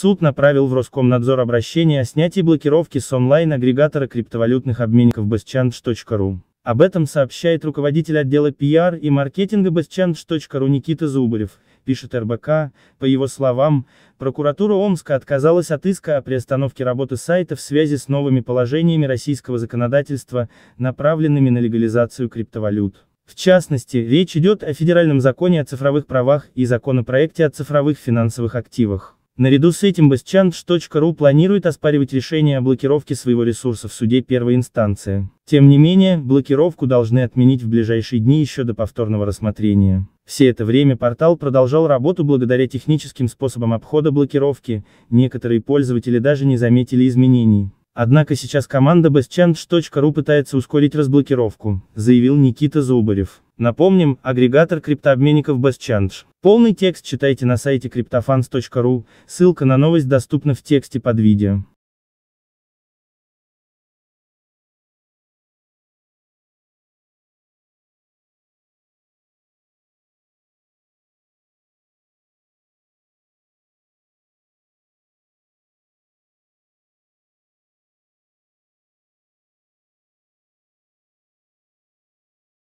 Суд направил в Роскомнадзор обращение о снятии блокировки с онлайн-агрегатора криптовалютных обменников bestchange.ru. Об этом сообщает руководитель отдела PR и маркетинга bestchange.ru Никита Зубарев, пишет РБК. По его словам, прокуратура Омска отказалась от иска о приостановке работы сайта в связи с новыми положениями российского законодательства, направленными на легализацию криптовалют. В частности, речь идет о федеральном законе о цифровых правах и законопроекте о цифровых финансовых активах. Наряду с этим bestchance.ru планирует оспаривать решение о блокировке своего ресурса в суде первой инстанции. Тем не менее, блокировку должны отменить в ближайшие дни еще до повторного рассмотрения. Все это время портал продолжал работу благодаря техническим способам обхода блокировки, некоторые пользователи даже не заметили изменений. Однако сейчас команда bestchange.ru пытается ускорить разблокировку, заявил Никита Зубарев. Напомним, агрегатор криптообменников BestChange. Полный текст читайте на сайте cryptofans.ru, ссылка на новость доступна в тексте под видео.